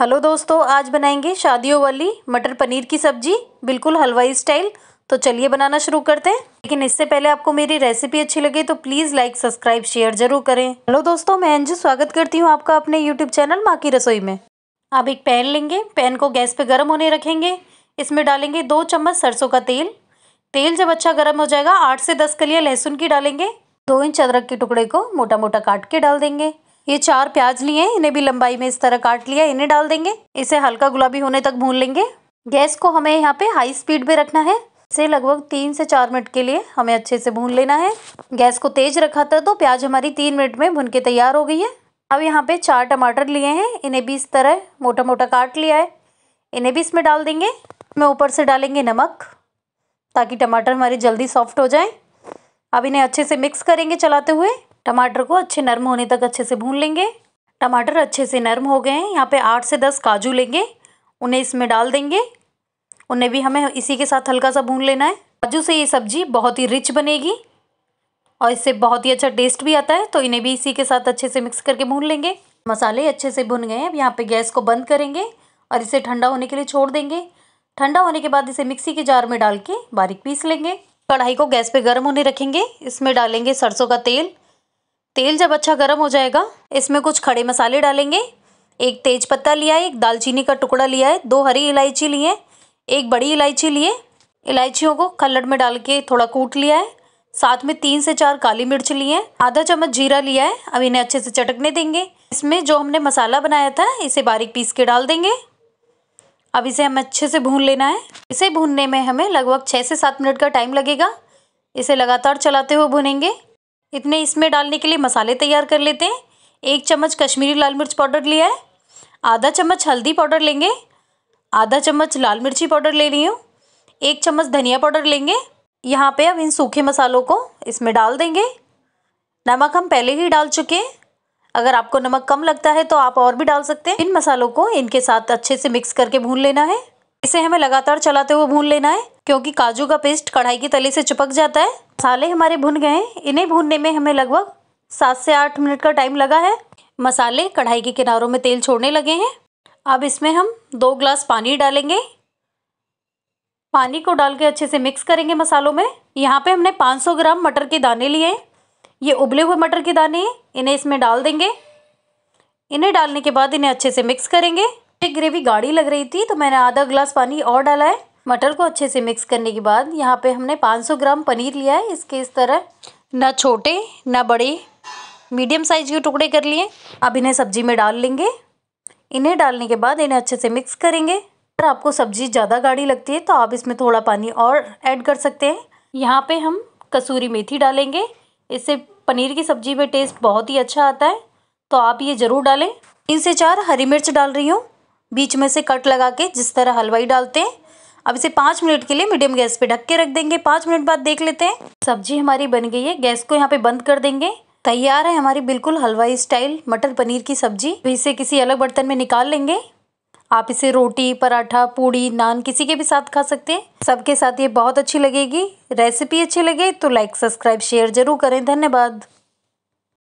hello दोस्तों आज बनाएंगे शादियों वाली मटर पनीर की सब्जी बिल्कुल हलवाई स्टाइल तो चलिए बनाना शुरू करते हैं लेकिन इससे पहले आपको मेरी रेसिपी अच्छी लगे तो प्लीज़ लाइक सब्सक्राइब शेयर जरूर करें हेलो दोस्तों मैं अंजू स्वागत करती हूँ आपका अपने यूट्यूब चैनल माँ की रसोई में आप एक पैन लेंगे पैन को गैस पर गर्म होने रखेंगे इसमें डालेंगे दो चम्मच सरसों का तेल तेल जब अच्छा गर्म हो जाएगा आठ से दस कलिया लहसुन की डालेंगे दो इंच अदरक के टुकड़े को मोटा मोटा काट के डाल देंगे ये चार प्याज लिए इन्हें भी लंबाई में इस तरह काट लिया इन्हें डाल देंगे इसे हल्का गुलाबी होने तक भून लेंगे गैस को हमें यहाँ पे हाई स्पीड पे रखना है इसे लगभग तीन से चार मिनट के लिए हमें अच्छे से भून लेना है गैस को तेज रखा था तो प्याज हमारी तीन मिनट में भून के तैयार हो गई है अब यहाँ पे चार टमाटर लिए हैं इन्हें भी इस तरह मोटा मोटा काट लिया है इन्हें भी इसमें डाल देंगे इसमें ऊपर से डालेंगे नमक ताकि टमाटर हमारे जल्दी सॉफ्ट हो जाए अब इन्हें अच्छे से मिक्स करेंगे चलाते हुए टमाटर को अच्छे नरम होने तक अच्छे से भून लेंगे टमाटर अच्छे से नरम हो गए हैं यहाँ पे आठ से दस काजू लेंगे उन्हें इसमें डाल देंगे उन्हें भी हमें इसी के साथ हल्का सा भून लेना है काजू से ये सब्ज़ी बहुत ही रिच बनेगी और इससे बहुत ही अच्छा टेस्ट भी आता है तो इन्हें भी इसी के साथ अच्छे से मिक्स करके भून लेंगे मसाले अच्छे से भुन गए हैं अब यहाँ पर गैस को बंद करेंगे और इसे ठंडा होने के लिए छोड़ देंगे ठंडा होने के बाद इसे मिक्सी के जार में डाल के बारीक पीस लेंगे कढ़ाई को गैस पे गर्म होने रखेंगे इसमें डालेंगे सरसों का तेल तेल जब अच्छा गर्म हो जाएगा इसमें कुछ खड़े मसाले डालेंगे एक तेज पत्ता लिया है एक दालचीनी का टुकड़ा लिया है दो हरी इलायची लिए एक बड़ी इलायची लिए इलायचियों को खल्लड़ में डाल के थोड़ा कूट लिया है साथ में तीन से चार काली मिर्च लिए हैं आधा चम्मच जीरा लिया है अब इन्हें अच्छे से चटकने देंगे इसमें जो हमने मसाला बनाया था इसे बारीक पीस के डाल देंगे अब इसे हमें अच्छे से भून लेना है इसे भूनने में हमें लगभग छः से सात मिनट का टाइम लगेगा इसे लगातार चलाते हुए भुनेंगे इतने इसमें डालने के लिए मसाले तैयार कर लेते हैं एक चम्मच कश्मीरी लाल मिर्च पाउडर लिया है आधा चम्मच हल्दी पाउडर लेंगे आधा चम्मच लाल मिर्ची पाउडर ले रही हूँ एक चम्मच धनिया पाउडर लेंगे यहाँ पे अब इन सूखे मसालों को इसमें डाल देंगे नमक हम पहले ही डाल चुके हैं अगर आपको नमक कम लगता है तो आप और भी डाल सकते हैं इन मसालों को इनके साथ अच्छे से मिक्स करके भून लेना है इसे हमें लगातार चलाते हुए भून लेना है क्योंकि काजू का पेस्ट कढ़ाई की तली से चिपक जाता है मसाले हमारे भुन गए हैं इन्हें भूनने में हमें लगभग सात से आठ मिनट का टाइम लगा है मसाले कढ़ाई के किनारों में तेल छोड़ने लगे हैं अब इसमें हम दो ग्लास पानी डालेंगे पानी को डाल के अच्छे से मिक्स करेंगे मसालों में यहाँ पे हमने 500 ग्राम मटर के दाने लिए ये उबले हुए मटर के दाने हैं इन्हें इसमें डाल देंगे इन्हें डालने के बाद इन्हें अच्छे से मिक्स करेंगे ग्रेवी गाढ़ी लग रही थी तो मैंने आधा ग्लास पानी और डाला है मटर को अच्छे से मिक्स करने के बाद यहाँ पे हमने 500 ग्राम पनीर लिया है इसके इस तरह ना छोटे ना बड़े मीडियम साइज के टुकड़े कर लिए अब इन्हें सब्जी में डाल लेंगे इन्हें डालने के बाद इन्हें अच्छे से मिक्स करेंगे अगर आपको सब्जी ज़्यादा गाढ़ी लगती है तो आप इसमें थोड़ा पानी और ऐड कर सकते हैं यहाँ पर हम कसूरी मेथी डालेंगे इससे पनीर की सब्जी में टेस्ट बहुत ही अच्छा आता है तो आप ये ज़रूर डालें तीन से चार हरी मिर्च डाल रही हूँ बीच में से कट लगा के जिस तरह हलवाई डालते हैं अब इसे पाँच मिनट के लिए मीडियम गैस पे ढक के रख देंगे पाँच मिनट बाद देख लेते हैं सब्जी हमारी बन गई है गैस को यहाँ पे बंद कर देंगे तैयार है हमारी बिल्कुल हलवाई स्टाइल मटर पनीर की सब्जी तो इसे किसी अलग बर्तन में निकाल लेंगे आप इसे रोटी पराठा पूड़ी नान किसी के भी साथ खा सकते हैं सबके साथ ये बहुत अच्छी लगेगी रेसिपी अच्छी लगे तो लाइक सब्सक्राइब शेयर जरूर करें धन्यवाद